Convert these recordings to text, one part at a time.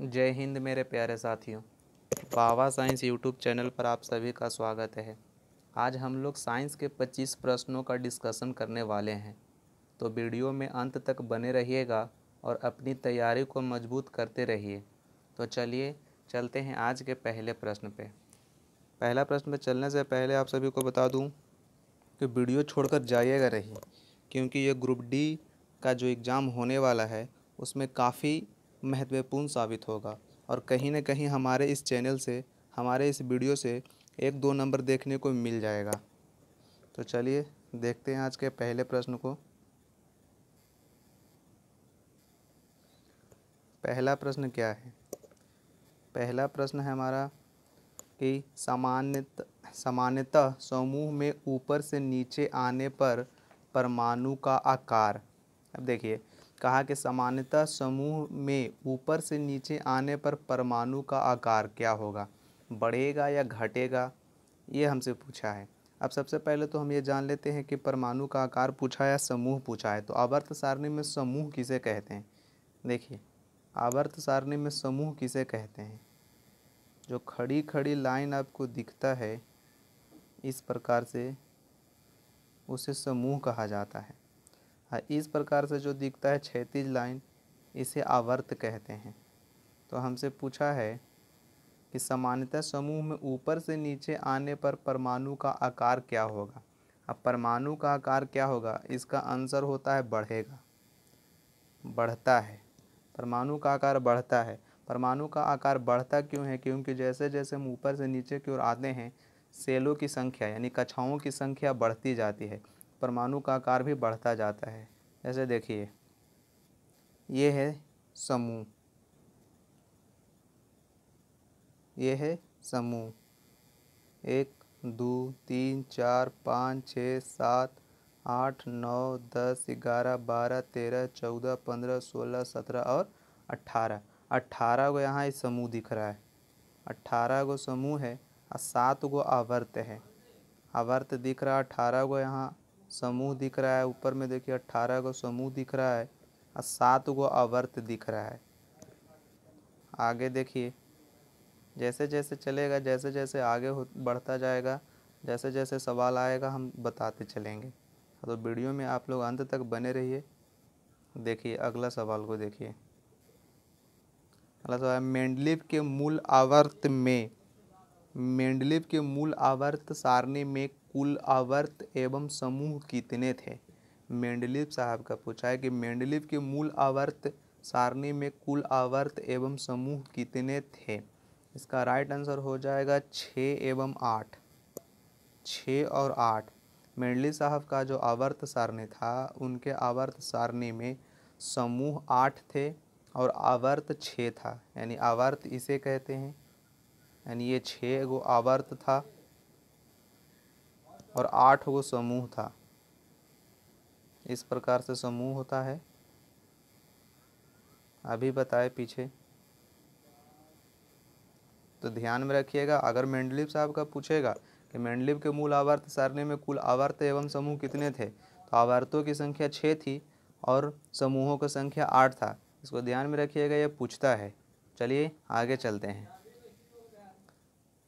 जय हिंद मेरे प्यारे साथियों पावा साइंस यूट्यूब चैनल पर आप सभी का स्वागत है आज हम लोग साइंस के 25 प्रश्नों का डिस्कशन करने वाले हैं तो वीडियो में अंत तक बने रहिएगा और अपनी तैयारी को मजबूत करते रहिए तो चलिए चलते हैं आज के पहले प्रश्न पे पहला प्रश्न पर चलने से पहले आप सभी को बता दूँ कि वीडियो छोड़कर जाइएगा रही क्योंकि ये ग्रुप डी का जो एग्ज़ाम होने वाला है उसमें काफ़ी महत्वपूर्ण साबित होगा और कहीं ना कहीं हमारे इस चैनल से हमारे इस वीडियो से एक दो नंबर देखने को मिल जाएगा तो चलिए देखते हैं आज के पहले प्रश्न को पहला प्रश्न क्या है पहला प्रश्न है हमारा कि सामान्यत सामान्यतः समूह में ऊपर से नीचे आने पर परमाणु का आकार अब देखिए कहा कि सामान्यतः समूह में ऊपर से नीचे आने पर परमाणु का आकार क्या होगा बढ़ेगा या घटेगा ये हमसे पूछा है अब सबसे पहले तो हम ये जान लेते हैं कि परमाणु का आकार पूछा या समूह पूछा है तो आवर्त सारणी में समूह किसे कहते हैं देखिए आवर्त सारणी में समूह किसे कहते हैं जो खड़ी खड़ी लाइन आपको दिखता है इस प्रकार से उसे समूह कहा जाता है हाँ, इस प्रकार से जो दिखता है क्षैतिज लाइन इसे आवर्त कहते हैं तो हमसे पूछा है कि सामान्यतः समूह में ऊपर से नीचे आने पर परमाणु का आकार क्या होगा अब परमाणु का आकार क्या होगा इसका आंसर होता है बढ़ेगा बढ़ता है परमाणु का आकार बढ़ता है परमाणु का आकार बढ़ता क्यों है क्योंकि जैसे जैसे हम ऊपर से नीचे की ओर आते हैं सेलों की संख्या यानी कक्षाओं की संख्या बढ़ती जाती है परमाणु का आकार भी बढ़ता जाता है जैसे देखिए ये है समूह ये है समूह एक दो तीन चार पाँच छः सात आठ नौ दस ग्यारह बारह तेरह चौदह पंद्रह सोलह सत्रह और अट्ठारह अट्ठारह को यहाँ इस समूह दिख रहा है अट्ठारह को समूह है और सात को आवर्त है आवर्त दिख रहा है अट्ठारह को यहाँ समूह दिख रहा है ऊपर में देखिए अट्ठारह को समूह दिख रहा है और सात को अवर्त दिख रहा है आगे देखिए जैसे जैसे चलेगा जैसे जैसे आगे बढ़ता जाएगा जैसे जैसे सवाल आएगा हम बताते चलेंगे तो वीडियो में आप लोग अंत तक बने रहिए देखिए अगला सवाल को देखिए अगला सवाल मेंडलिप के मूल आवर्त में मेंडलिप के मूल आवर्त सारणी में कुल आवर्त एवं समूह कितने थे मेंडलिव साहब का पूछा है कि मेंडलिव के मूल आवर्त सारणी में कुल आवर्त एवं समूह कितने थे इसका राइट आंसर हो जाएगा छः एवं आठ छः और आठ मेंडली साहब का जो आवर्त सारणी था उनके आवर्त सारणी में समूह आठ थे और आवर्त छः था यानी आवर्त इसे कहते हैं यानी ये छः गो आवर्त था और आठ गो समूह था इस प्रकार से समूह होता है अभी बताए पीछे तो ध्यान में रखिएगा अगर मेंडलिप साहब का पूछेगा कि मेंडलिप के मूल आवर्त सारणी में कुल आवर्त एवं समूह कितने थे तो आवर्तों की संख्या छः थी और समूहों की संख्या आठ था इसको ध्यान में रखिएगा यह पूछता है चलिए आगे चलते हैं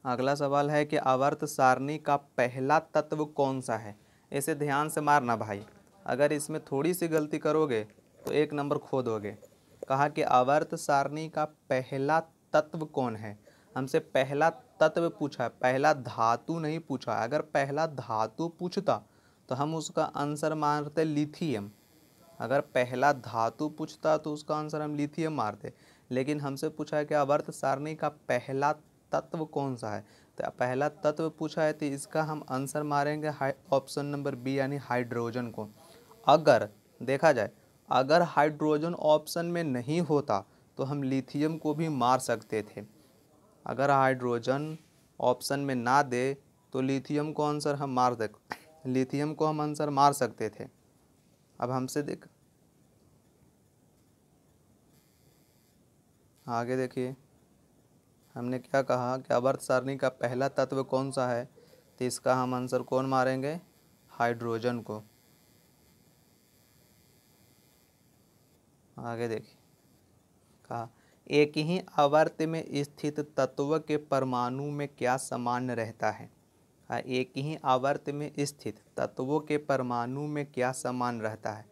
अगला सवाल है कि आवर्त सारणी का पहला तत्व कौन सा है इसे ध्यान से मारना भाई अगर इसमें थोड़ी सी गलती करोगे तो एक नंबर खो दोगे कहा कि आवर्त सारणी का पहला तत्व कौन है हमसे पहला तत्व पूछा पहला धातु नहीं पूछा अगर पहला धातु पूछता तो हम उसका आंसर मारते लिथियम अगर पहला धातु पूछता तो उसका आंसर हम लिथियम मारते लेकिन हमसे पूछा है कि आवर्त सारणी का पहला तत्व कौन सा है तो पहला तत्व पूछा है तो इसका हम आंसर मारेंगे ऑप्शन नंबर बी यानी हाइड्रोजन को अगर देखा जाए अगर हाइड्रोजन ऑप्शन में नहीं होता तो हम लिथियम को भी मार सकते थे अगर हाइड्रोजन ऑप्शन में ना दे तो लिथियम को आंसर हम मार दे लिथियम को हम आंसर मार सकते थे अब हमसे देख आगे देखिए हमने क्या कहा कि अवर्त सारणी का पहला तत्व कौन सा है तो इसका हम आंसर कौन मारेंगे हाइड्रोजन को आगे देखिए कहा एक ही अवर्त में स्थित तत्व के परमाणु में क्या समान रहता है एक ही अवर्त में स्थित तत्वों के परमाणु में क्या समान रहता है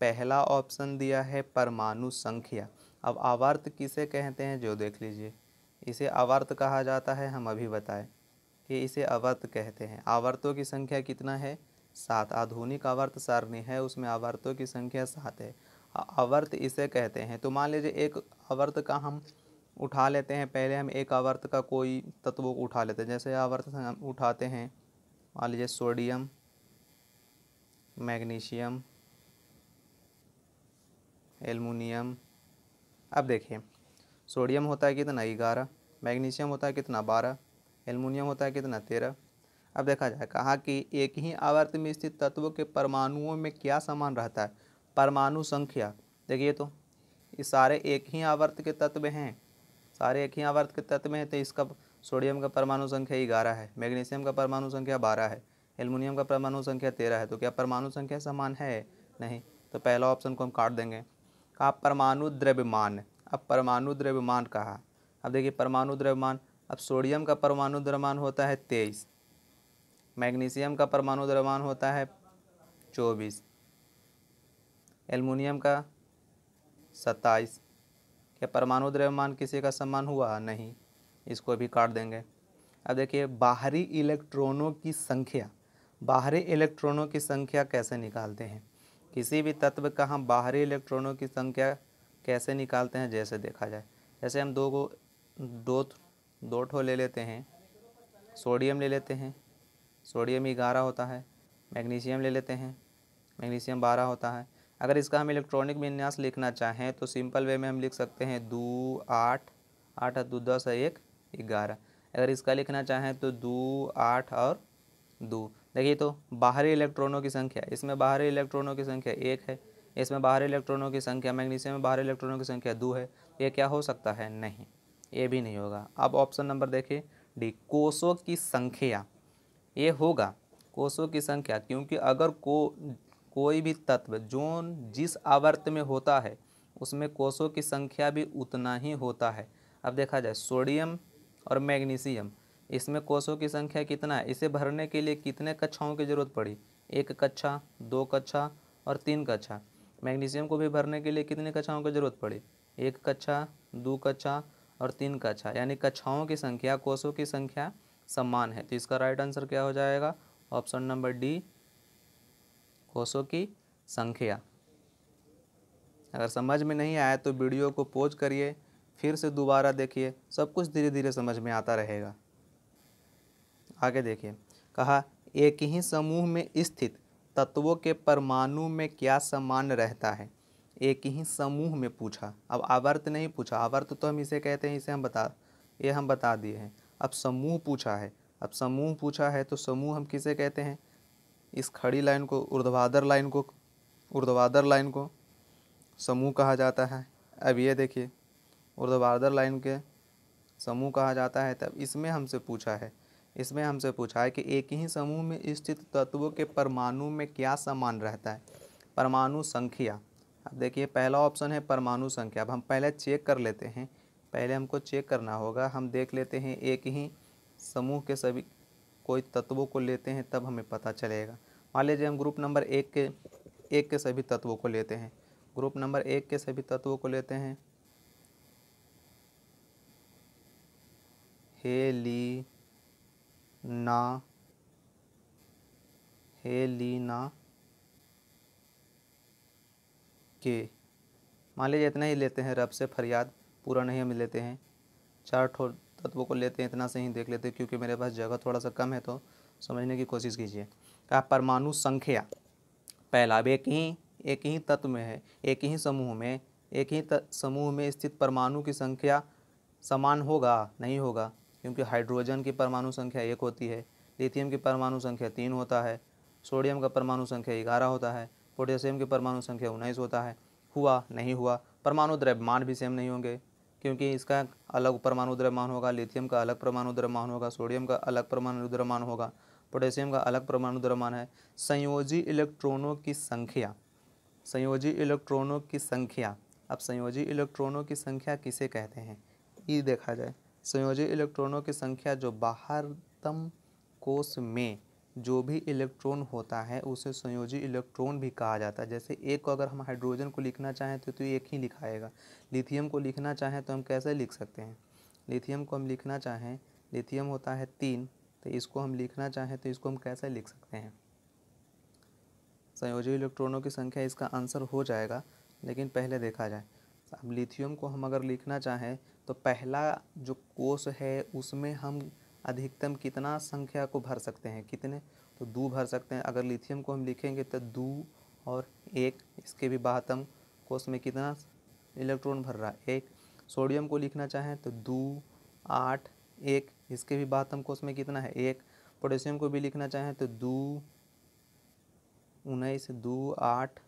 पहला ऑप्शन दिया है परमाणु संख्या अब आवर्त किसे कहते हैं जो देख लीजिए इसे अवर्त कहा जाता है हम अभी बताएं कि इसे अवर्त कहते हैं आवर्तों की संख्या कितना है सात आधुनिक आवर्त सारणी है उसमें आवर्तों की संख्या सात है अवर्त इसे कहते हैं तो मान लीजिए एक अवर्त का हम उठा लेते हैं पहले हम एक आवर्त का कोई तत्व उठा लेते हैं जैसे आवर्त हम उठाते हैं मान लीजिए सोडियम मैग्नीशियम एलमिनियम अब देखिए सोडियम होता है कितना ग्यारह मैग्नीशियम होता है कितना बारह एलमोनियम होता है कितना तेरह अब देखा जाए कहा कि एक ही आवर्त में स्थित तत्वों के परमाणुओं में क्या समान रहता है परमाणु संख्या देखिए तो ये सारे एक ही आवर्त के तत्व हैं सारे एक ही आवर्त के तत्व हैं तो इसका सोडियम का परमाणु संख्या ग्यारह है मैग्नीशियम का परमाणु संख्या बारह है एलमोनियम का परमाणु संख्या तेरह है तो क्या परमाणु संख्या समान है नहीं तो पहला ऑप्शन को हम काट देंगे कहा परमाणु द्रव्यमान अब परमाणु द्रव्यमान कहा अब देखिए परमाणु द्रव्यमान अब सोडियम का परमाणु द्रव्यमान होता है तेईस मैग्नीशियम का परमाणु द्रव्यमान होता है चौबीस एल्युमिनियम का सत्ताईस क्या परमाणु द्रव्यमान किसी का सम्मान हुआ नहीं इसको भी काट देंगे अब देखिए बाहरी इलेक्ट्रॉनों की संख्या बाहरी इलेक्ट्रॉनों की संख्या कैसे निकालते हैं किसी भी तत्व का हम बाहरी इलेक्ट्रॉनों की संख्या कैसे निकालते हैं जैसे देखा जाए जैसे हम दो को दो दो ठो ले लेते हैं सोडियम ले लेते हैं सोडियम ही ग्यारह होता है मैग्नीशियम ले लेते हैं मैग्नीशियम बारह होता है अगर इसका हम इलेक्ट्रॉनिक विन्यास लिखना चाहें तो सिंपल वे में हम लिख सकते हैं दो आठ आठ दो दस एक ग्यारह अगर इसका लिखना चाहें तो दो आठ और दो देखिए तो बाहरी इलेक्ट्रॉनों की संख्या इसमें बाहरी इलेक्ट्रॉनों की संख्या एक है इसमें बाहर इलेक्ट्रॉनों की संख्या मैग्नीशियम में बाहर इलेक्ट्रॉनों की संख्या दो है ये क्या हो सकता है नहीं ये भी नहीं होगा अब ऑप्शन नंबर देखिए डी कोषों की संख्या ये होगा कोषों की संख्या क्योंकि अगर को कोई भी तत्व जो जिस आवर्त में होता है उसमें कोषों की संख्या भी उतना ही होता है अब देखा जाए सोडियम और मैग्नीशियम इसमें कोषों की संख्या कितना है इसे भरने के लिए कितने कक्षाओं की ज़रूरत पड़ी एक कक्षा दो कक्षा और तीन कक्षा मैग्नीशियम को भी भरने के लिए कितने कक्षाओं की जरूरत पड़ी एक कक्षा दो कक्षा और तीन कक्षा यानी कक्षाओं की संख्या कोषों की संख्या समान है तो इसका राइट आंसर क्या हो जाएगा ऑप्शन नंबर डी कोषों की संख्या अगर समझ में नहीं आया तो वीडियो को पोज करिए फिर से दोबारा देखिए सब कुछ धीरे धीरे समझ में आता रहेगा आगे देखिए कहा एक ही समूह में स्थित तत्वों के परमाणु में क्या समान रहता है एक ही समूह में पूछा अब आवर्त नहीं पूछा आवर्त तो हम इसे कहते हैं इसे हम बता ये हम बता दिए हैं अब समूह पूछा है अब समूह पूछा है तो समूह हम किसे कहते हैं इस खड़ी लाइन को उर्ध्वाधर लाइन को उर्ध्वाधर लाइन को समूह कहा जाता है अब ये देखिए उर्ध्वाधर लाइन के समूह कहा जाता है तब इसमें हमसे पूछा है इसमें हमसे पूछा है कि एक ही समूह में स्थित तत्वों के परमाणु में क्या समान रहता है परमाणु संख्या अब देखिए पहला ऑप्शन है परमाणु संख्या अब हम पहले चेक कर लेते हैं पहले हमको चेक करना होगा हम देख लेते हैं एक ही समूह के सभी कोई तत्वों को लेते हैं तब हमें पता चलेगा मान लीजिए हम ग्रुप नंबर एक के एक के सभी तत्वों को लेते हैं ग्रुप नंबर एक के सभी तत्वों को लेते हैं हेली ना हेलिना के मान लीजिए इतना ही लेते हैं रब से फरियाद पूरा नहीं हम लेते हैं चार ठो तत्वों को लेते हैं इतना से ही देख लेते हैं क्योंकि मेरे पास जगह थोड़ा सा कम है तो समझने की कोशिश कीजिए कहा परमाणु संख्या पहला अब एक ही एक ही तत्व में है एक ही समूह में एक ही समूह में स्थित परमाणु की संख्या समान होगा नहीं होगा क्योंकि हाइड्रोजन की परमाणु संख्या एक होती है लिथियम की परमाणु संख्या तीन होता है सोडियम का परमाणु संख्या ग्यारह होता है पोटेशियम की परमाणु संख्या उन्नीस होता है हुआ नहीं हुआ परमाणु द्रव्यमान भी सेम नहीं होंगे क्योंकि इसका अलग परमाणु द्रव्यमान होगा लिथियम का अलग परमाणु द्रव्यमान होगा सोडियम का अलग परमाणु द्रव्यमान होगा पोटेशियम का अलग परमाणु द्रव्यमान है संयोजी इलेक्ट्रॉनों की संख्या संयोजी इलेक्ट्रॉनों की संख्या अब संयोजी इलेक्ट्रॉनों की संख्या किसे कहते हैं ये देखा जाए संयोजी इलेक्ट्रॉनों की संख्या जो बाहरतम कोश में जो भी इलेक्ट्रॉन होता है उसे संयोजी इलेक्ट्रॉन भी कहा जाता है जैसे एक को अगर हम हाइड्रोजन को लिखना चाहें तो, तो एक ही लिखाएगा लिथियम को लिखना चाहें तो हम कैसे लिख सकते हैं लिथियम को हम लिखना चाहें लिथियम होता है तीन तो इसको हम लिखना चाहें तो इसको हम कैसे लिख सकते हैं संयोजी इलेक्ट्रॉनों की संख्या इसका आंसर हो जाएगा लेकिन पहले देखा जाए अब लिथियम को हम अगर लिखना चाहें तो पहला जो कोष है उसमें हम अधिकतम कितना संख्या को भर सकते हैं कितने तो दो भर सकते हैं अगर लिथियम को हम लिखेंगे तो दो और एक इसके भी हम कोष में कितना इलेक्ट्रॉन भर रहा है एक सोडियम को लिखना चाहें तो दो आठ एक इसके भी हम कोष में कितना है एक पोटेशियम को भी लिखना चाहें तो दो उन्नीस दो आठ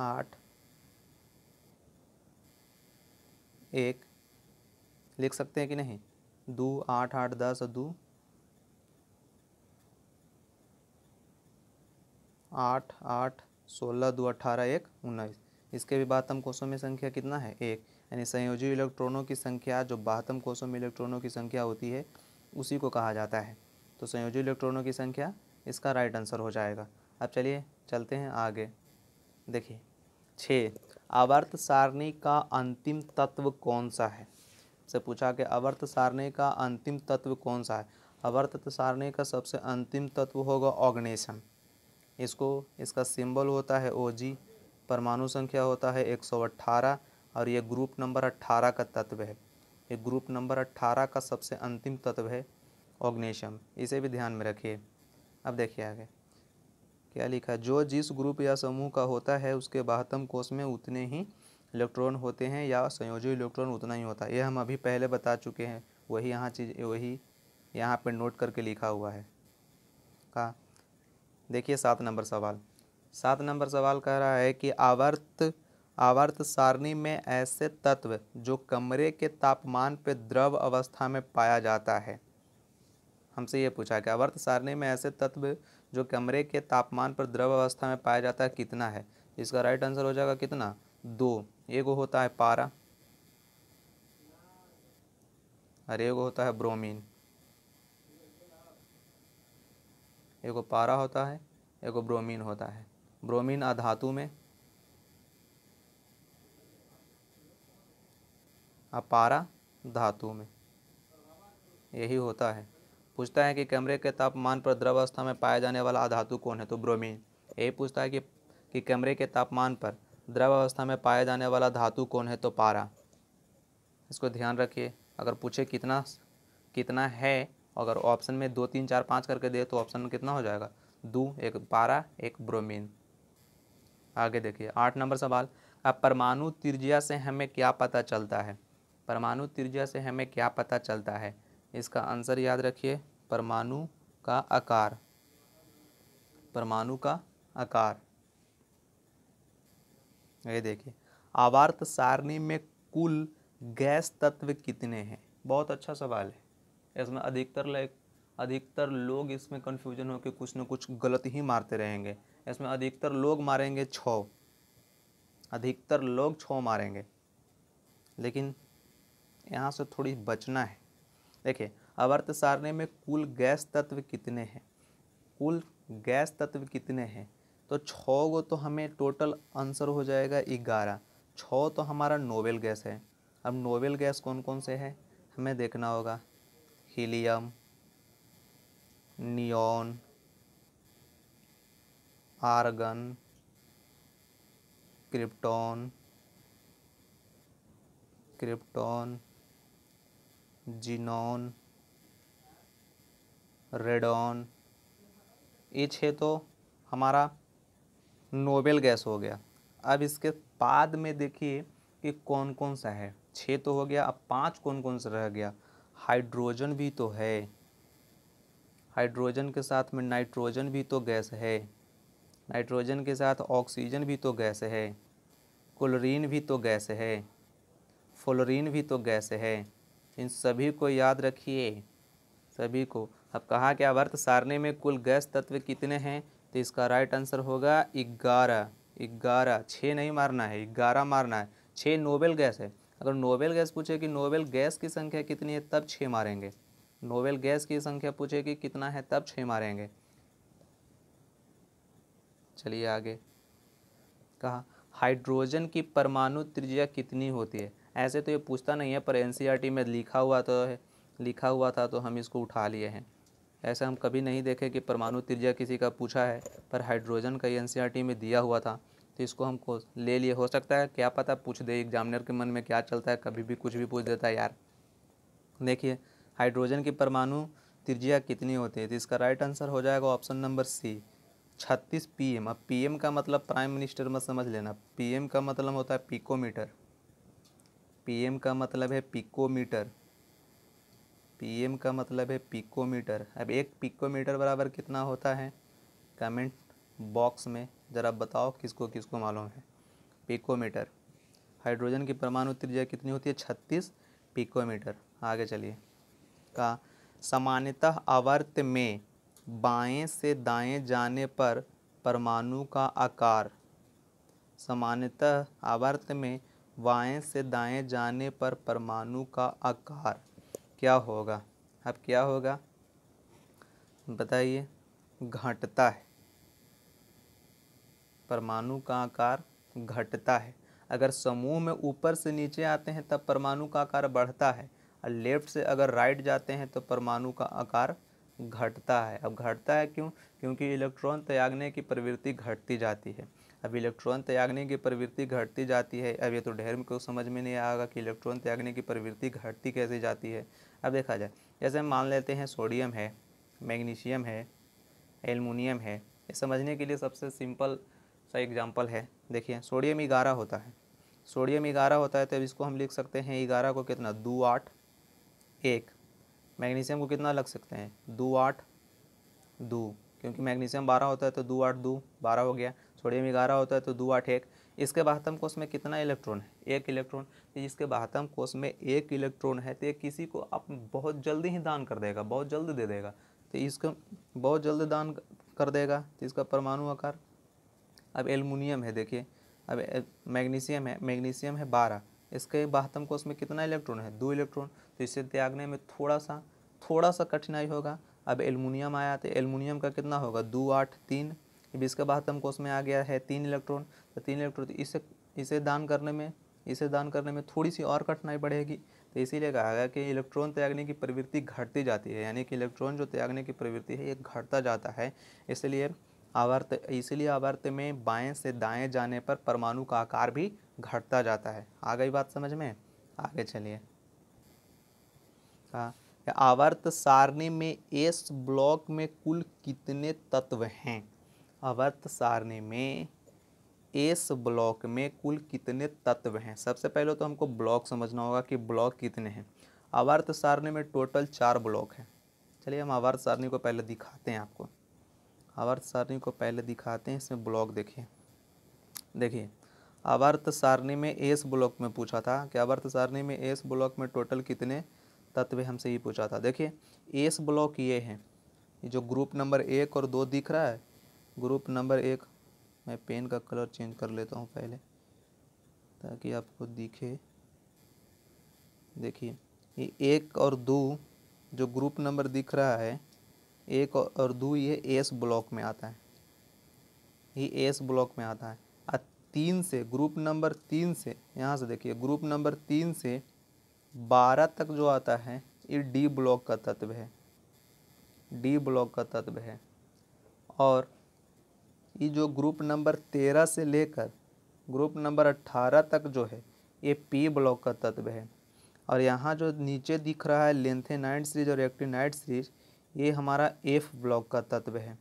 आठ एक लिख सकते हैं कि नहीं दो आठ आठ दस दो आठ आठ सोलह दो अट्ठारह एक उन्नीस इसके भी बाहतम कोषों में संख्या कितना है एक यानी संयोजी इलेक्ट्रॉनों की संख्या जो बाहतम कोषों में इलेक्ट्रॉनों की संख्या होती है उसी को कहा जाता है तो संयोजी इलेक्ट्रॉनों की संख्या इसका राइट आंसर हो जाएगा अब चलिए चलते हैं आगे देखिए छः अवर्त सारणी का अंतिम तत्व कौन सा है से पूछा कि अवर्त सारणी का अंतिम तत्व कौन सा है अवर्त सारणी का सबसे अंतिम तत्व होगा ऑग्नेशन इसको इसका सिंबल होता है ओ जी परमाणु संख्या होता है 118 और ये ग्रुप नंबर 18 का तत्व है ये ग्रुप नंबर 18 का सबसे अंतिम तत्व है ऑग्नेशम इसे भी ध्यान में रखिए अब देखिए आगे क्या लिखा जो जिस ग्रुप या समूह का होता है उसके बाहतम कोष में उतने ही इलेक्ट्रॉन होते हैं या संयोजित इलेक्ट्रॉन उतना ही होता है ये हम अभी पहले बता चुके हैं वही यहाँ चीज वही यहाँ पर नोट करके लिखा हुआ है कहा देखिए सात नंबर सवाल सात नंबर सवाल कह रहा है कि आवर्त आवर्त सारणी में ऐसे तत्व जो कमरे के तापमान पर द्रव अवस्था में पाया जाता है हमसे ये पूछा कि आवर्त सारणी में ऐसे तत्व जो कमरे के तापमान पर द्रव अवस्था में पाया जाता है कितना है इसका राइट आंसर हो जाएगा कितना दो एगो होता है पारा और एगो होता है ब्रोमीन एगो पारा होता है एगो ब्रोमीन होता है ब्रोमीन अधातु में अपारा धातु में यही होता है पूछता है कि कमरे के तापमान पर द्रवावस्था में पाया जाने वाला धातु कौन है तो ब्रोमीन ए पूछता है कि कि कमरे के तापमान पर द्रवावस्था में पाया जाने वाला धातु कौन है तो पारा इसको ध्यान रखिए अगर पूछे कितना कितना है अगर ऑप्शन में दो तीन चार पाँच करके दे तो ऑप्शन में कितना हो जाएगा दो एक पारा एक ब्रोमीन आगे देखिए आठ नंबर सवाल अब परमाणु त्रिज्या से हमें क्या पता चलता है परमाणु त्रिज्या से हमें क्या पता चलता है इसका आंसर याद रखिए परमाणु का आकार परमाणु का आकार ये देखिए आवर्त सारणी में कुल गैस तत्व कितने हैं बहुत अच्छा सवाल है इसमें अधिकतर लाइक अधिकतर लोग इसमें कन्फ्यूजन के कुछ ना कुछ गलत ही मारते रहेंगे इसमें अधिकतर लोग मारेंगे छ अधिकतर लोग छ मारेंगे लेकिन यहाँ से थोड़ी बचना है देखिए अवर्त सारणी में कुल गैस तत्व कितने हैं कुल गैस तत्व कितने हैं तो छः गो तो हमें टोटल आंसर हो जाएगा ग्यारह छः तो हमारा नोबेल गैस है अब नोबेल गैस कौन कौन से हैं हमें देखना होगा helium neon argon krypton krypton xenon radon ये छः तो हमारा नोबेल गैस हो गया अब इसके बाद में देखिए कि कौन कौन सा है छः तो हो गया अब पाँच कौन कौन सा रह गया हाइड्रोजन भी तो है हाइड्रोजन के साथ में नाइट्रोजन भी तो गैस है नाइट्रोजन के साथ ऑक्सीजन भी तो गैस है क्लोरीन भी तो गैस है फ्लोरीन भी तो गैस है इन सभी को याद रखिए सभी को अब कहा कि अवर्त सारणी में कुल गैस तत्व कितने हैं तो इसका राइट आंसर होगा ग्यारह ग्यारह छः नहीं मारना है ग्यारह मारना है छः नोबेल गैस है अगर नोबेल गैस पूछे कि नोबेल गैस की संख्या कितनी है तब छः मारेंगे नोबेल गैस की संख्या पूछे कि कितना है तब छः मारेंगे चलिए आगे कहा हाइड्रोजन की परमाणु त्रिज्या कितनी होती है ऐसे तो ये पूछता नहीं है पर एन e में लिखा हुआ तो है लिखा हुआ था तो हम इसको उठा लिए हैं ऐसा हम कभी नहीं देखे कि परमाणु त्रिज्या किसी का पूछा है पर हाइड्रोजन का एन में दिया हुआ था तो इसको हमको ले लिए हो सकता है क्या पता पूछ दे एग्जामिनर के मन में क्या चलता है कभी भी कुछ भी पूछ देता है यार देखिए हाइड्रोजन की परमाणु त्रिज्या कितनी होती है तो इसका राइट आंसर हो जाएगा ऑप्शन नंबर सी छत्तीस पी एम अब पी एम का मतलब प्राइम मिनिस्टर मत समझ लेना पी एम का मतलब होता है पिकोमीटर पी एम का मतलब है पिकोमीटर पीएम का मतलब है पिकोमीटर अब एक पिकोमीटर बराबर कितना होता है कमेंट बॉक्स में ज़रा बताओ किसको किसको मालूम है पिकोमीटर हाइड्रोजन की परमाणु त्रिज्या कितनी होती है छत्तीस पिकोमीटर आगे चलिए का सामान्यतः आवर्त में बाएं से दाएं जाने पर परमाणु का आकार सामान्यतः आवर्त में बाएं से दाएं जाने पर परमाणु का आकार क्या होगा अब क्या होगा बताइए घटता है परमाणु का आकार घटता है अगर समूह में ऊपर से नीचे आते हैं तब परमाणु का आकार बढ़ता है और लेफ्ट से अगर राइट जाते हैं तो परमाणु का आकार घटता है अब घटता है क्यों क्योंकि इलेक्ट्रॉन त्यागने की प्रवृत्ति घटती जाती है अब इलेक्ट्रॉन त्यागने की प्रवृत्ति घटती जाती है अब ये तो ढेर में को समझ में नहीं आएगा कि इलेक्ट्रॉन त्यागने की प्रवृत्ति घटती कैसे जाती है अब देखा जाए जैसे हम मान लेते हैं सोडियम है मैग्नीशियम है एलमोनियम है ये समझने के लिए सबसे सिंपल सा एग्जाम्पल है देखिए सोडियम ग्यारह होता है सोडियम ग्यारह होता है तब तो इसको हम लिख सकते हैं ग्यारह को कितना दो आठ एक मैग्नीशियम को कितना लग सकते हैं दो आठ दो क्योंकि मैग्नीशियम बारह होता है तो दो आठ दो बारह हो गया सोडियम ग्यारह होता है तो दो आठ एक इसके बाहतम कोष में कितना इलेक्ट्रॉन है एक इलेक्ट्रॉन तो जिसके बाहतम कोष में एक इलेक्ट्रॉन है तो ये किसी को आप बहुत जल्दी ही दान कर देगा बहुत जल्द दे देगा तो इसको बहुत जल्द दान कर देगा तो इसका परमाणु आकार अब एलमिनियम है देखिए अब मैग्नीशियम है मैग्नीशियम है बारह इसके बाहतम कोष में कितना इलेक्ट्रॉन है दो इलेक्ट्रॉन तो इसे त्यागने में थोड़ा सा थोड़ा सा कठिनाई होगा अब एलमिनियम आया तो एलमिनियम का कितना होगा दो आठ तीन बीस का बहत्तम कोष में आ गया है तीन इलेक्ट्रॉन तो तीन इलेक्ट्रॉन तो इसे इसे दान करने में इसे दान करने में थोड़ी सी और कठिनाई बढ़ेगी तो इसीलिए कहा गया कि इलेक्ट्रॉन त्यागने की प्रवृत्ति घटती जाती है यानी कि इलेक्ट्रॉन जो त्यागने की प्रवृत्ति है ये घटता जाता है इसलिए आवर्त इसलिए आवर्त में बाएं से दाएं जाने पर परमाणु का आकार भी घटता जाता है आ गई बात समझ में आगे चलिए हाँ, आवर्त सारणी में एस ब्लॉक में कुल कितने तत्व हैं अवर्त सारणी में एस ब्लॉक में कुल कितने तत्व हैं सबसे पहले तो हमको ब्लॉक समझना होगा कि ब्लॉक कितने हैं अवर्त सारणी में टोटल चार ब्लॉक हैं चलिए हम अवर्त सारणी को पहले दिखाते हैं आपको अवर्त सारणी को पहले दिखाते हैं इसमें ब्लॉक देखिए देखिए अवर्त सारणी में एस ब्लॉक में पूछा था कि अवर्त सारणी में एस ब्लॉक में टोटल कितने तत्व हमसे ये पूछा था देखिए एस ब्लॉक ये है जो ग्रुप नंबर एक और दो दिख रहा है ग्रुप नंबर एक मैं पेन का कलर चेंज कर लेता हूँ पहले ताकि आपको दिखे देखिए ये एक और दो जो ग्रुप नंबर दिख रहा है एक और दो ये एस ब्लॉक में आता है ये एस ब्लॉक में आता है और तीन से ग्रुप नंबर तीन से यहाँ से देखिए ग्रुप नंबर तीन से बारह तक जो आता है ये डी ब्लॉक का तत्व है डी ब्लॉक का तत्व है और ये जो ग्रुप नंबर तेरह से लेकर ग्रुप नंबर अट्ठारह तक जो है ये पी ब्लॉक का तत्व है और यहाँ जो नीचे दिख रहा है लेंथेनाइड सीरीज और नाइट सीरीज ये हमारा एफ ब्लॉक का तत्व है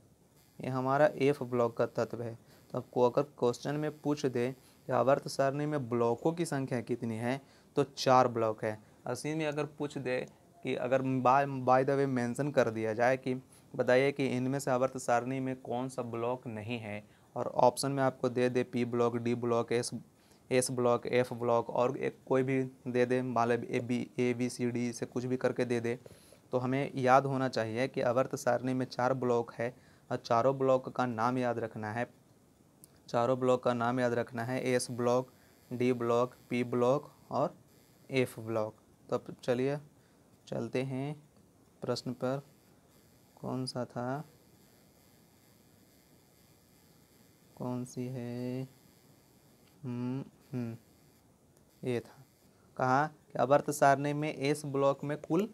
ये हमारा एफ ब्लॉक का तत्व है तो आपको अगर क्वेश्चन में पूछ दे कि आवर्त सारणी में ब्लॉकों की संख्या कितनी है तो चार ब्लॉक है असीम में अगर पूछ दे कि अगर by by the way mention कर दिया जाए कि बताइए कि इनमें से आवर्त सारणी में कौन सा ब्लॉक नहीं है और ऑप्शन में आपको दे दे P block D block S S block F block और एक कोई भी दे दे माले मतलब A B A B C D से कुछ भी करके दे दे तो हमें याद होना चाहिए कि अवर्त सारणी में चार ब्लॉक है और चारों ब्लॉक का नाम याद रखना है चारों ब्लॉक का नाम याद रखना है S block D block P block और एफ ब्लॉक तो चलिए चलते हैं प्रश्न पर कौन सा था कौन सी है हम्म, हम्म, ये था कहा कि अवर्त सारणी में एस ब्लॉक में कुल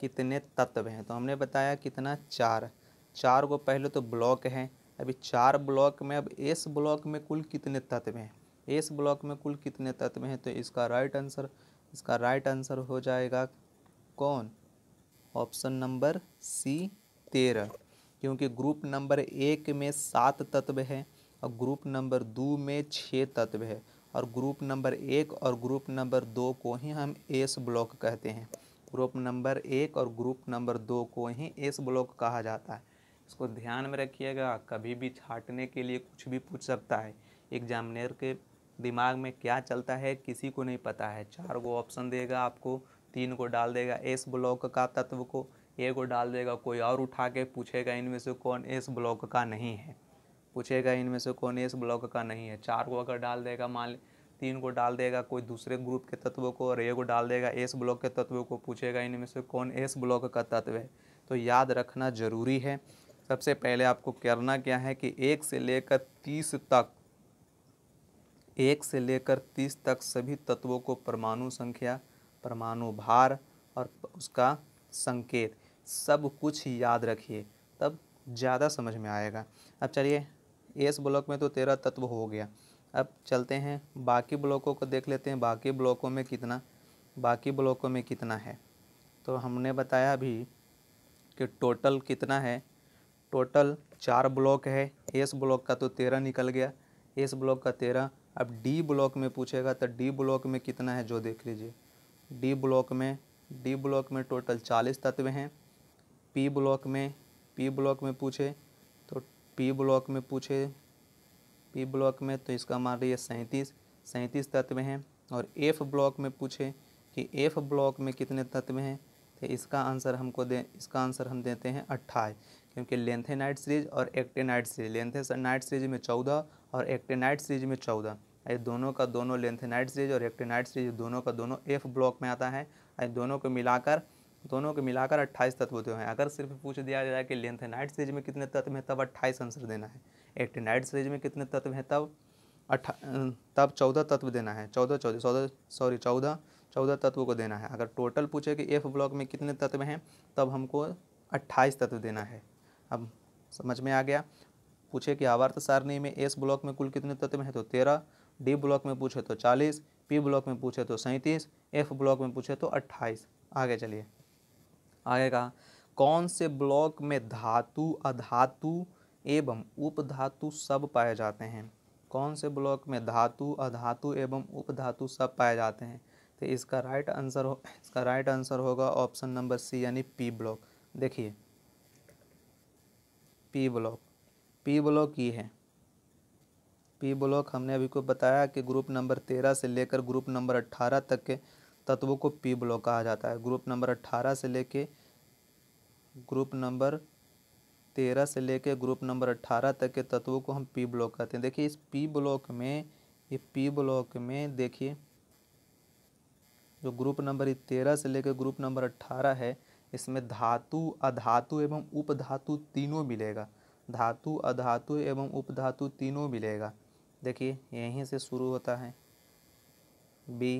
कितने तत्व हैं तो हमने बताया कितना चार चार को पहले तो ब्लॉक हैं अभी चार ब्लॉक में अब एस ब्लॉक में कुल कितने तत्व हैं एस ब्लॉक में कुल कितने तत्व हैं तो इसका राइट आंसर इसका राइट आंसर हो जाएगा कौन ऑप्शन नंबर सी तेरह क्योंकि ग्रुप नंबर एक में सात तत्व हैं और ग्रुप नंबर दो में छः तत्व है और ग्रुप नंबर एक और ग्रुप नंबर दो को ही हम एस ब्लॉक कहते हैं ग्रुप नंबर एक और ग्रुप नंबर दो को ही एस ब्लॉक कहा जाता है इसको ध्यान में रखिएगा कभी भी छाटने के लिए कुछ भी पूछ सकता है एग्जामिनर के दिमाग में क्या चलता है किसी को नहीं पता है चार गो ऑप्शन देगा आपको तीन को डाल देगा एस ब्लॉक का तत्व को ए को डाल देगा कोई और उठा के पूछेगा इनमें से कौन एस ब्लॉक का नहीं है पूछेगा इनमें से कौन एस ब्लॉक का नहीं है चार को अगर डाल देगा मान तीन को डाल देगा कोई दूसरे ग्रुप के तत्व को और ए को डाल देगा एस ब्लॉक के तत्वों को पूछेगा इनमें से कौन एस ब्लॉक का तत्व है तो याद रखना जरूरी है सबसे पहले आपको करना क्या है कि एक से लेकर तीस तक एक से लेकर तीस तक सभी तत्वों को परमाणु संख्या परमाणु भार और उसका संकेत सब कुछ याद रखिए तब ज़्यादा समझ में आएगा अब चलिए एस ब्लॉक में तो तेरह तत्व हो गया अब चलते हैं बाकी ब्लॉकों को देख लेते हैं बाकी ब्लॉकों में कितना बाकी ब्लॉकों में कितना है तो हमने बताया अभी कि टोटल कितना है टोटल चार ब्लॉक है एस ब्लॉक का तो तेरह निकल गया एस ब्लॉक का तेरह अब डी ब्लॉक में पूछेगा तो डी ब्लॉक में कितना है जो देख लीजिए डी ब्लॉक में डी ब्लॉक में टोटल चालीस तत्व हैं पी ब्लॉक में पी ब्लॉक में पूछे तो पी ब्लॉक में पूछे पी ब्लॉक में तो इसका मान रही है सैंतीस सैंतीस तत्व हैं और एफ ब्लॉक में पूछे कि एफ ब्लॉक में कितने तत्व हैं तो इसका आंसर हमको दे इसका आंसर हम देते हैं अट्ठाईस क्योंकि लेंथेनाइट सीरीज और एक्टेनाइट सीरीज लेंथेनाइट सीरीज में चौदह और एक्टेनाइट सीरीज में चौदह ये दोनों का दोनों लेंथेनाइट सीरीज और एक्टेनाइट सीरीज दोनों का दोनों एफ ब्लॉक में आता है ये दोनों को मिलाकर दोनों को मिलाकर 28 तत्व होते हैं अगर सिर्फ पूछ दिया जाए कि लेंथेनाइट सीरीज में कितने तत्व हैं तब 28 आंसर देना है नाइट सीरीज में कितने तत्व हैं तब अट्ठा तब चौदह तत्व देना है चौदह चौदह चौदह सॉरी चौदह चौदह तत्व को देना है अगर टोटल पूछे कि एफ ब्लॉक में कितने तत्व हैं तब हमको अट्ठाईस तत्व देना है अब समझ में आ गया पूछे कि आवर्त सारणी में एस ब्लॉक में कुल कितने तत्व हैं तो तेरह डी ब्लॉक में पूछे तो चालीस पी ब्लॉक में पूछे तो सैंतीस एफ ब्लॉक में पूछे तो अट्ठाईस आगे चलिए आएगा कौन से ब्लॉक में धातु अधातु एवं उपधातु सब पाए जाते हैं कौन से ब्लॉक में धातु अधातु एवं उपधातु सब पाए जाते हैं तो इसका राइट आंसर हो इसका राइट आंसर होगा ऑप्शन नंबर सी यानी पी ब्लॉक देखिए पी ब्लॉक पी ब्लॉक ये है पी ब्लॉक हमने अभी को बताया कि ग्रुप नंबर तेरह से लेकर ग्रुप नंबर अट्ठारह तक के तत्वों को पी ब्लॉक कहा जाता है ग्रुप नंबर अट्ठारह से लेके ग्रुप नंबर तेरह से लेके ग्रुप नंबर अट्ठारह तक के तत्वों को हम पी ब्लॉक कहते हैं देखिए इस पी ब्लॉक में ये पी ब्लॉक में देखिए जो ग्रुप नंबर तेरह से लेकर ग्रुप नंबर अट्ठारह है इसमें धातु अधातु एवं उपधातु तीनों मिलेगा धातु अधातु एवं उपधातु तीनों मिलेगा देखिए यहीं से शुरू होता है बी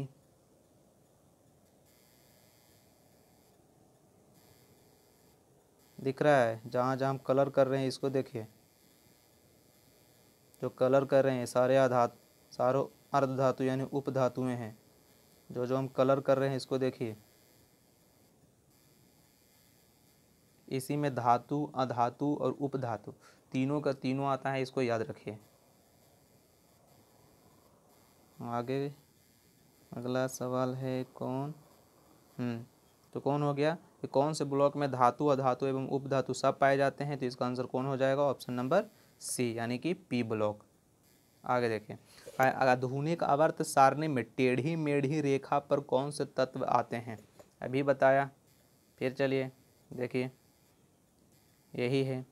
दिख रहा है जहाँ जहाँ हम कलर कर रहे हैं इसको देखिए जो कलर कर रहे हैं सारे आधात सारों अर्ध धातु यानी उप धातुएँ हैं जो जो हम कलर कर रहे हैं इसको देखिए इसी में धातु अधातु और उप धातु तीनों का तीनों आता है इसको याद रखिए आगे अगला सवाल है कौन हम्म, तो कौन हो गया कि कौन से ब्लॉक में धातु अधातु एवं उपधातु सब पाए जाते हैं तो इसका आंसर कौन हो जाएगा ऑप्शन नंबर सी यानी कि पी ब्लॉक आगे देखें आधुनिक अवर्त सारणी में टेढ़ी मेढ़ी रेखा पर कौन से तत्व आते हैं अभी बताया फिर चलिए देखिए यही है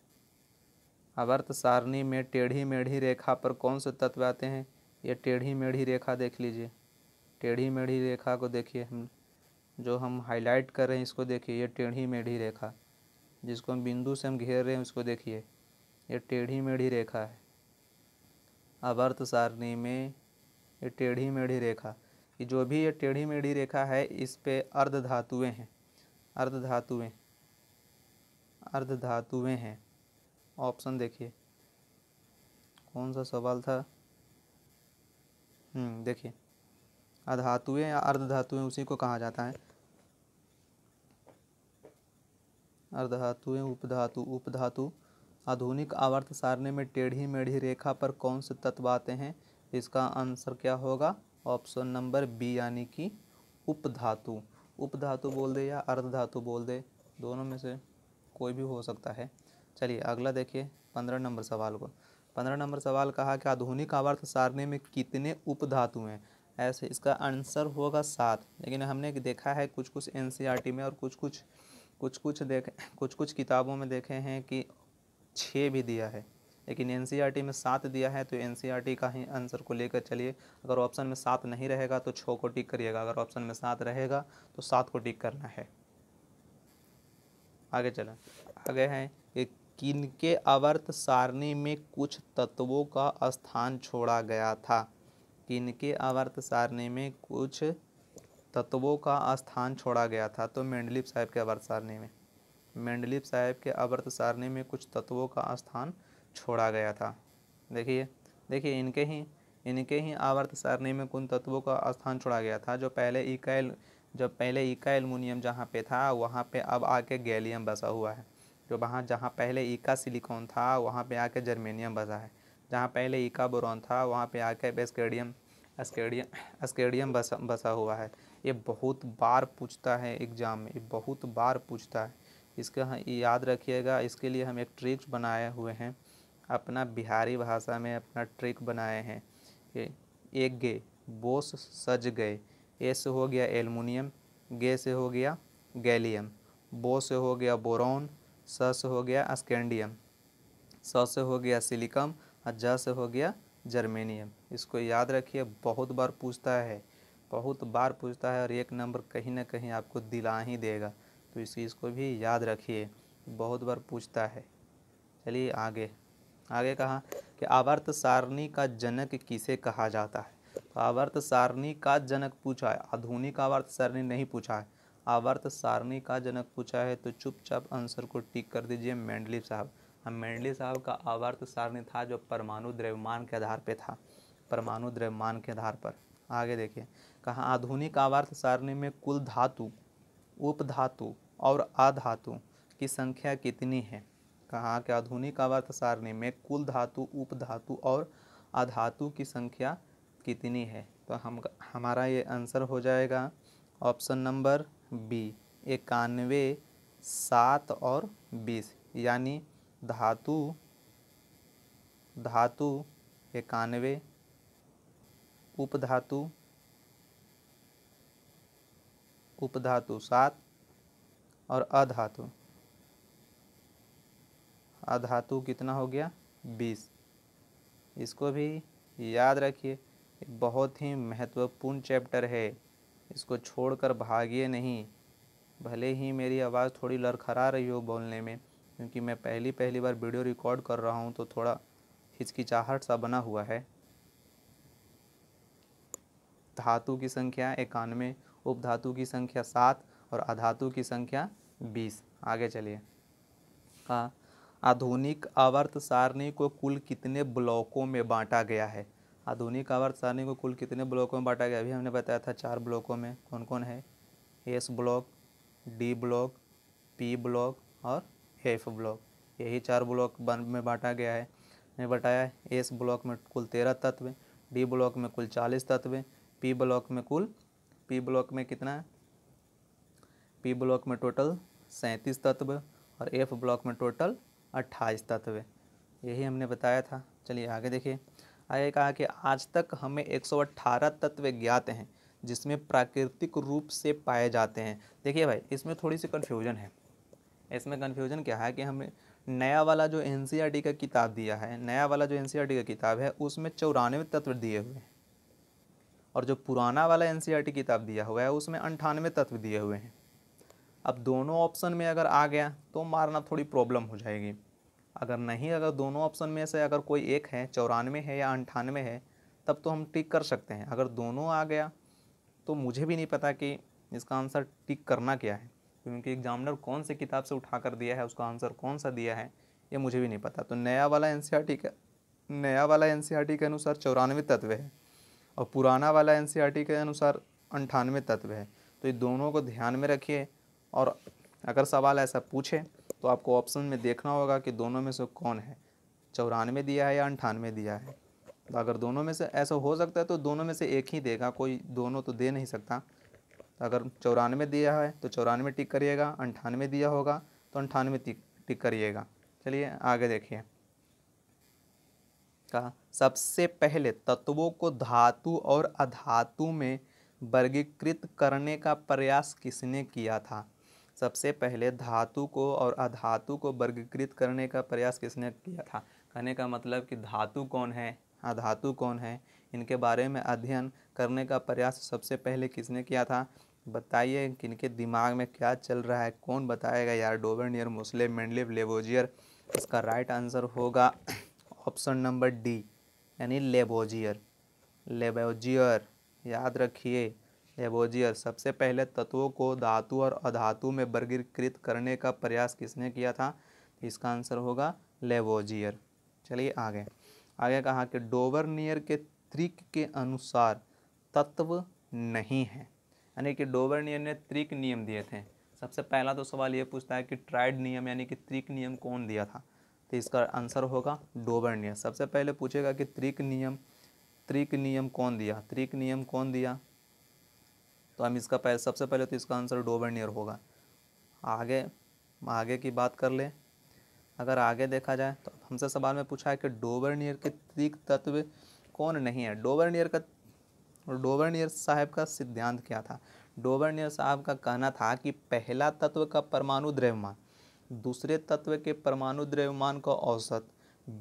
अवर्त सारणी में टेढ़ी मेढ़ी रेखा पर कौन से तत्व आते हैं ये टेढ़ी मेढ़ी रेखा देख लीजिए टेढ़ी मेढ़ी रेखा को देखिए हम जो हम हाईलाइट कर रहे हैं इसको देखिए ये टेढ़ी मेढ़ी रेखा जिसको हम बिंदु से हम घेर रहे हैं उसको देखिए ये टेढ़ी मेढ़ी रेखा है अवर्त सारणी में ये टेढ़ी मेढ़ी रेखा ये जो भी ये टेढ़ी मेढ़ी रेखा है इस पे अर्ध धातुएँ हैं अर्ध धातुएँ अर्ध धातुएँ हैं ऑप्शन देखिए कौन सा सवाल था हम्म, देखिए अधातुएँ या अर्ध धातुएँ उसी को कहा जाता है अर्धधातुएं उपधातु उपधातु आधुनिक आवर्त सारणी में टेढ़ी मेढ़ी रेखा पर कौन से तत्व आते हैं इसका आंसर क्या होगा ऑप्शन नंबर बी यानी कि उपधातु उपधातु बोल दे या अर्धधातु बोल दे दोनों में से कोई भी हो सकता है चलिए अगला देखिए पंद्रह नंबर सवाल को पंद्रह नंबर सवाल कहा कि आधुनिक आवर्त सारणी में कितने उपधातु हैं ऐसे इसका आंसर होगा सात लेकिन हमने देखा है कुछ कुछ एन में और कुछ कुछ कुछ कुछ देख कुछ कुछ किताबों में देखे हैं कि छः भी दिया है लेकिन एन e में सात दिया है तो एन e का ही आंसर को लेकर चलिए अगर ऑप्शन में सात नहीं रहेगा तो छः को टिक करिएगा अगर ऑप्शन में सात रहेगा तो सात को टिक करना है आगे चलें आगे हैं कि किनके अवर्त सारणी में कुछ तत्वों का स्थान छोड़ा गया था किनके अवर्त सारणी में कुछ तत्वों का स्थान छोड़ा गया था तो मेंडलिप साहब के अवर्त सारणी में मेंडलिप साहब के अवर्त सारणी में कुछ तत्वों का स्थान छोड़ा गया था देखिए देखिए इनके ही इनके ही आवर्त सारणी में कुन तत्वों का स्थान छोड़ा गया था जो पहले इकाइल जब पहले इका एलमोनियम जहाँ पे था वहाँ पे अब आके गैलियम बसा हुआ है जो वहाँ जहाँ पहले इका सिलिकॉन था वहाँ पे आके जर्मेनियम बसा है जहाँ पहले इका बोरॉन था वहाँ पे आके बेस्केडियम अस्केडियम अस्केडियम बसा बसा हुआ है ये बहुत बार पूछता है एग्ज़ाम में ये बहुत बार पूछता है इसका हम याद रखिएगा इसके लिए हम एक ट्रिक बनाए हुए हैं अपना बिहारी भाषा में अपना ट्रिक बनाए हैं ये एक गे बोस सज गए ए से हो गया एलमिनियम गे से हो गया गैलियम बो से हो गया बोरोन स से हो गया अस्केंडियम स से हो गया सिलिकम और ज से हो गया जर्मेनियम इसको याद रखिए बहुत बार पूछता है बहुत बार पूछता है और एक नंबर कहीं ना कहीं आपको दिला ही देगा तो इस चीज़ को भी याद रखिए बहुत बार पूछता है चलिए आगे आगे कहा कि आवर्त सारणी का जनक किसे कहा जाता है तो आवर्त सारणी का जनक पूछा है आधुनिक आवर्त सारणी नहीं पूछा है आवर्त सारणी का जनक पूछा है तो चुपचाप आंसर को टिक कर दीजिए मेंडलिप साहब अब मेंडली साहब का आवर्त तो सारणी था जो परमाणु द्रव्यमान के आधार पर था परमाणु द्रव्यमान के आधार पर आगे देखिए कहा आधुनिक आवर्त तो सारणी में कुल धातु उपधातु और अधातु की संख्या कितनी है कहा कि आधुनिक आवर्त तो सारणी में कुल धातु उपधातु और अधातु की संख्या कितनी है तो हम हमारा ये आंसर हो जाएगा ऑप्शन नंबर बी इक्यानवे सात और बीस यानी धातु धातु इक्यानवे उपधातु उपधातु सात और अधातु अधातु कितना हो गया बीस इसको भी याद रखिए बहुत ही महत्वपूर्ण चैप्टर है इसको छोड़कर भागिए नहीं भले ही मेरी आवाज़ थोड़ी लड़खड़ा रही हो बोलने में क्योंकि मैं पहली पहली बार वीडियो रिकॉर्ड कर रहा हूँ तो थोड़ा हिचकिचाहट सा बना हुआ है धातु की संख्या इक्यानवे उपधातु की संख्या सात और अधातु की संख्या बीस आगे चलिए आधुनिक आवर्त सारणी को कुल कितने ब्लॉकों में बांटा गया है आधुनिक आवर्त सारणी को कुल कितने ब्लॉकों में बांटा गया अभी हमने बताया था चार ब्लॉकों में कौन कौन है S block D block P block और एफ ब्लॉक यही चार ब्लॉक में बांटा गया है ने बताया एस ब्लॉक में कुल तेरह तत्व डी ब्लॉक में कुल चालीस तत्व पी ब्लॉक में कुल पी ब्लॉक में कितना है पी ब्लॉक में टोटल सैंतीस तत्व और एफ ब्लॉक में टोटल अट्ठाईस तत्व यही हमने बताया था चलिए आगे देखिए आगे कहा कि आज तक हमें 118 तत्व ज्ञात हैं जिसमें प्राकृतिक रूप से पाए जाते हैं देखिए भाई इसमें थोड़ी सी कन्फ्यूजन है इसमें कन्फ्यूज़न क्या है कि हमें नया वाला जो एन e का किताब दिया है नया वाला जो एन e का किताब है उसमें चौरानवे तत्व दिए हुए हैं और जो पुराना वाला एन e किताब दिया हुआ है उसमें अंठानवे तत्व दिए हुए हैं अब दोनों ऑप्शन में अगर आ गया तो मारना थोड़ी प्रॉब्लम हो जाएगी अगर नहीं अगर दोनों ऑप्शन में से अगर कोई एक है चौरानवे है या अंठानवे है तब तो हम टिक कर सकते हैं अगर दोनों आ गया तो मुझे भी नहीं पता कि इसका आंसर टिक करना क्या है क्योंकि एग्जामिनर कौन से किताब से उठा कर दिया है उसका आंसर कौन सा दिया है ये मुझे भी नहीं पता तो नया वाला एन e का नया वाला एन e के अनुसार चौरानवे तत्व है और पुराना वाला एन e के अनुसार अंठानवे तत्व है तो ये दोनों को ध्यान में रखिए और अगर सवाल ऐसा पूछे तो आपको ऑप्शन में देखना होगा कि दोनों में से कौन है चौरानवे दिया है या अंठानवे दिया है तो अगर दोनों में से ऐसा हो सकता है तो दोनों में से एक ही देगा कोई दोनों तो दे नहीं सकता अगर चौरानवे दिया है तो चौरानवे टिक करिएगा अंठानवे दिया होगा तो अंठानवे टिक टिक करिएगा चलिए आगे देखिए कहा सबसे पहले तत्वों को धातु और अधातु में वर्गीकृत करने का प्रयास किसने किया था सबसे पहले धातु को और अधातु को वर्गीकृत करने का प्रयास किसने किया था कहने का मतलब कि धातु कौन है अधातु हाँ, कौन है इनके बारे में अध्ययन करने का प्रयास सबसे पहले किसने किया था बताइए किनके दिमाग में क्या चल रहा है कौन बताएगा यार डोबरनियर मुस्लिम मेंडलिव लेबोजियर इसका राइट आंसर होगा ऑप्शन नंबर डी यानी लेबोजियर लेबोजियर याद रखिए लेबोजियर सबसे पहले तत्वों को धातु और अधातु में वर्गीकृत करने का प्रयास किसने किया था इसका आंसर होगा लेबोजियर चलिए आगे आगे कहा कि डोबरनियर के त्रिक के अनुसार तत्व नहीं है यानी कि डोबरनियर ने त्रिक नियम दिए थे सबसे पहला तो सवाल ये पूछता है कि ट्राइड नियम यानी कि त्रिक नियम कौन दिया था तो इसका आंसर होगा डोबरनियर सबसे पहले पूछेगा कि त्रिक नियम त्रिक नियम कौन दिया त्रिक नियम कौन दिया तो हम इसका पहले सबसे पहले तो इसका आंसर डोबरनियर होगा आगे आगे की बात कर ले अगर आगे देखा जाए तो हमसे सवाल में पूछा है कि डोबरनियर के त्रिक तत्व कौन नहीं है डोबरनियर का और डोबरनियर साहब का सिद्धांत क्या था डोबरनियर साहब का कहना था कि पहला तत्व का परमाणु द्रव्यमान दूसरे तत्व के परमाणु द्रव्यमान का औसत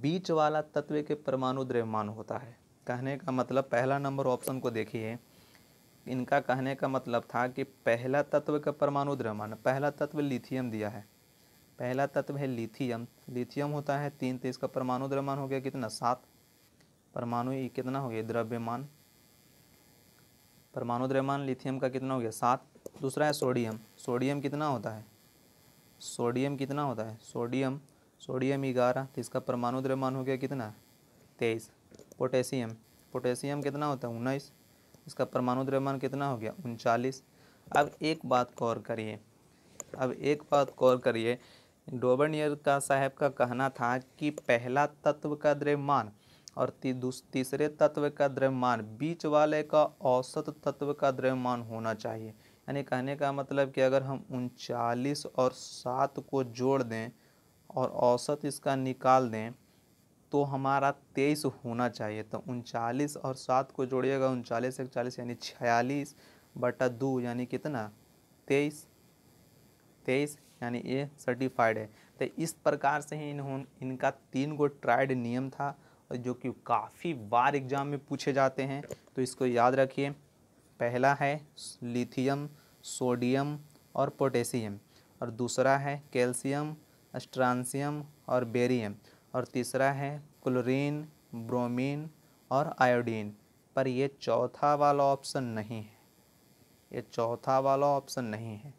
बीच वाला तत्व के परमाणु द्रव्यमान होता है कहने का मतलब पहला नंबर ऑप्शन को देखिए इनका कहने का मतलब था कि पहला तत्व का परमाणु द्रव्यमान पहला तत्व लिथियम दिया है पहला तत्व है लिथियम लिथियम होता है तीन तो इसका परमाणु द्रव्यमान हो गया कितना सात परमाणु कितना हो गया द्रव्यमान परमाणु द्रव्यमान लिथियम का कितना हो गया सात दूसरा है सोडियम सोडियम कितना होता है सोडियम कितना होता है सोडियम सोडियम ग्यारह तो इसका परमाणु द्रव्यमान हो गया कितना तेईस पोटेशियम पोटेशियम कितना होता है उन्नीस इसका परमाणु द्रव्यमान कितना हो गया उनचालीस अब एक बात गौर करिए अब एक बात गौर करिए डोबर्नियर का साहब का कहना था कि पहला तत्व का द्रव्यमान और तीसरे तत्व का द्रव्यमान बीच वाले का औसत तत्व का द्रव्यमान होना चाहिए यानी कहने का मतलब कि अगर हम उनचालीस और सात को जोड़ दें और औसत इसका निकाल दें तो हमारा तेईस होना चाहिए तो उनचालीस और सात को जोड़िएगा उनचालीस एक चालीस यानी छियालीस बटा दो यानी कितना तेईस तेईस यानी ये सर्टिफाइड है तो इस प्रकार से ही इन्हों इनका तीन गो ट्राइड नियम था जो कि काफ़ी बार एग्ज़ाम में पूछे जाते हैं तो इसको याद रखिए पहला है लिथियम सोडियम और पोटेशियम और दूसरा है कैल्शियम अस्ट्रांसियम और बेरियम और तीसरा है क्लोरीन ब्रोमीन और आयोडीन पर यह चौथा वाला ऑप्शन नहीं है ये चौथा वाला ऑप्शन नहीं है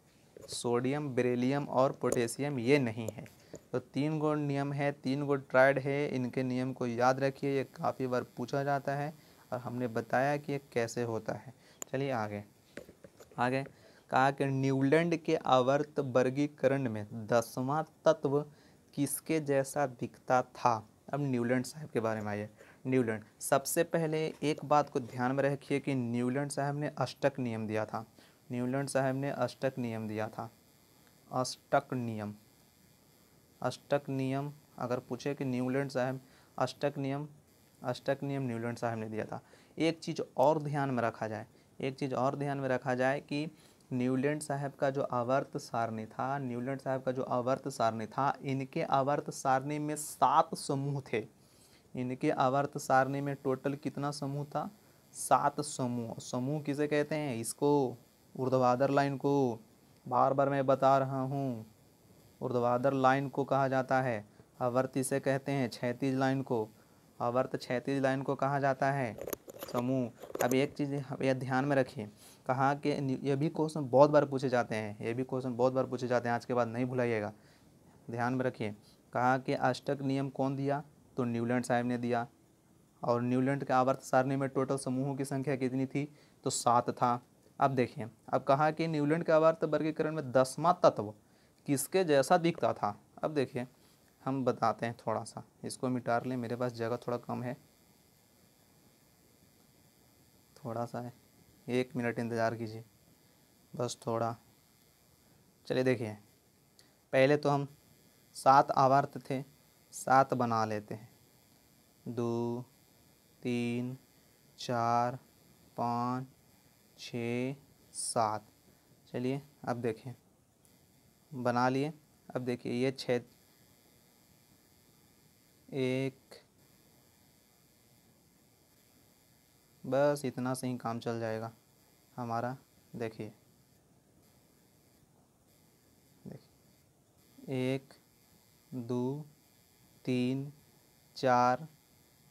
सोडियम बेरिलियम और पोटेशियम ये नहीं है तो तीन गो नियम है तीन गो ट्राइड है इनके नियम को याद रखिए ये काफ़ी बार पूछा जाता है और हमने बताया कि ये कैसे होता है चलिए आगे आगे कहा कि न्यूलैंड के आवर्त वर्गीकरण में दसवां तत्व किसके जैसा दिखता था अब न्यूलैंड साहब के बारे में आइए न्यूलैंड सबसे पहले एक बात को ध्यान में रखिए कि न्यूलैंड साहब ने अष्टक नियम दिया था न्यूलैंड साहब ने अष्टक नियम दिया था अष्टक नियम अष्टक नियम अगर पूछे कि न्यूलैंड साहब अष्टक नियम अष्टक नियम न्यूलैंड साहब ने दिया था एक चीज़ और ध्यान में रखा जाए एक चीज़ और ध्यान में रखा जाए कि न्यूलैंड साहब का जो आवर्त सारणी था न्यूलैंड साहब का जो आवर्त सारणी था इनके आवर्त सारणी में सात समूह थे इनके आवर्त सारणी में टोटल कितना समूह था सात समूह समूह किसे कहते हैं इसको उर्धवादर लाइन को बार बार मैं बता रहा हूँ ऊर्ध्वाधर लाइन को कहा जाता है अवर्त इसे कहते हैं क्षैतिज लाइन को अवर्त क्षैतिज लाइन को कहा जाता है समूह अब एक चीज़ यह ध्यान में रखिए कहा कि ये भी क्वेश्चन बहुत बार पूछे जाते हैं ये भी क्वेश्चन बहुत बार पूछे जाते हैं आज के बाद नहीं भुलाइएगा ध्यान में रखिए कहा कि अष्टक नियम कौन दिया तो न्यूलैंड साहब ने दिया और न्यूलैंड के आवर्त सारणी में टोटल समूहों की संख्या कितनी थी तो सात था अब देखिए अब कहा कि न्यूलैंड के आवर्त वर्गीकरण में दसवां तत्व किसके जैसा दिखता था अब देखिए हम बताते हैं थोड़ा सा इसको मिटार लें मेरे पास जगह थोड़ा कम है थोड़ा सा है एक मिनट इंतज़ार कीजिए बस थोड़ा चलिए देखिए पहले तो हम सात आवर्त थे सात बना लेते हैं दो तीन चार पाँच छ सात चलिए अब देखें बना लिए अब देखिए ये छेद एक बस इतना से ही काम चल जाएगा हमारा देखिए देखिए एक दो तीन चार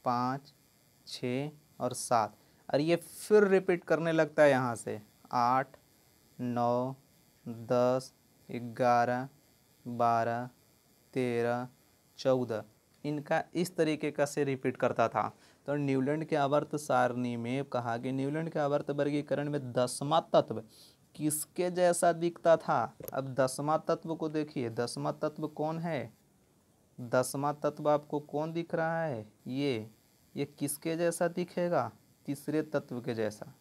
पाँच छ और सात और ये फिर रिपीट करने लगता है यहाँ से आठ नौ दस ग्यारह बारह तेरह चौदह इनका इस तरीके का से रिपीट करता था तो न्यूलैंड के आवर्त सारणी में कहा कि न्यूलैंड के आवर्त वर्गीकरण में दसवा तत्व किसके जैसा दिखता था अब दसवा तत्व को देखिए दसवा तत्व कौन है दसवा तत्व आपको कौन दिख रहा है ये ये किसके जैसा दिखेगा तीसरे तत्व के जैसा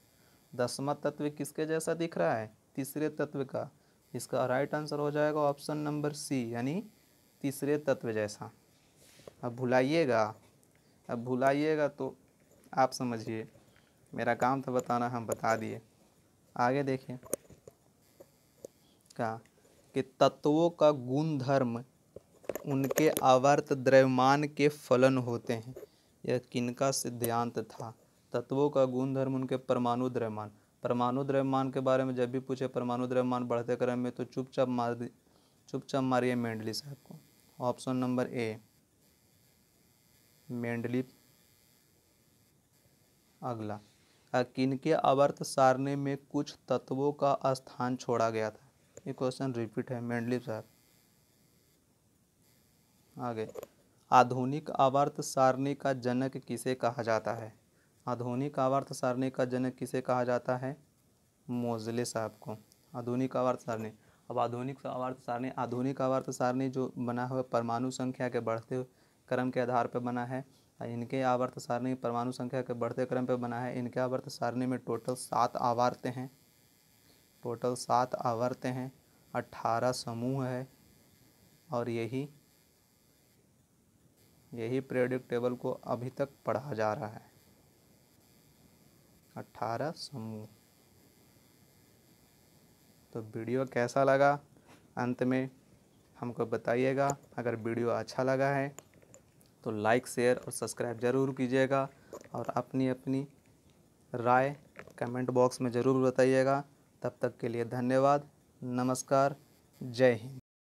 दसवा तत्व किसके जैसा दिख रहा है तीसरे तत्व का इसका राइट आंसर हो जाएगा ऑप्शन नंबर सी यानी तीसरे तत्व जैसा अब भुलाइएगा अब भुलाइएगा तो आप समझिए मेरा काम था बताना हम बता दिए आगे देखिए का कि तत्वों का गुण धर्म उनके आवर्त द्रव्यमान के फलन होते हैं यह किनका सिद्धांत था तत्वों का गुण धर्म उनके परमाणु द्रव्यमान परमाणु द्रव्यमान के बारे में जब भी पूछे परमाणु द्रव्यमान बढ़ते क्रम में तो चुपचाप मार चुपचाप मारिए मेंडली साहब को ऑप्शन नंबर ए मेंडली अगला किनके अवर्त सारणी में कुछ तत्वों का स्थान छोड़ा गया था ये क्वेश्चन रिपीट है मेंडली साहब आगे आधुनिक अवर्त सारणी का जनक किसे कहा जाता है आधुनिक आवर्त सारणी का जनक किसे कहा जाता है मोजले साहब को आधुनिक आवर्त सारणी अब आधुनिक आवर्त सारणी आधुनिक आवर्त सारणी जो बना हुआ परमाणु संख्या के बढ़ते क्रम के आधार पर बना है इनके आवर्त सारणी परमाणु संख्या के बढ़ते क्रम पर बना है इनके आवर्त सारणी में टोटल सात आवर्त हैं टोटल सात आवर्त हैं अट्ठारह समूह है और यही यही पीरियडिक टेबल को अभी तक पढ़ा जा रहा है अट्ठारह समूह तो वीडियो कैसा लगा अंत में हमको बताइएगा अगर वीडियो अच्छा लगा है तो लाइक शेयर और सब्सक्राइब ज़रूर कीजिएगा और अपनी अपनी राय कमेंट बॉक्स में ज़रूर बताइएगा तब तक के लिए धन्यवाद नमस्कार जय हिंद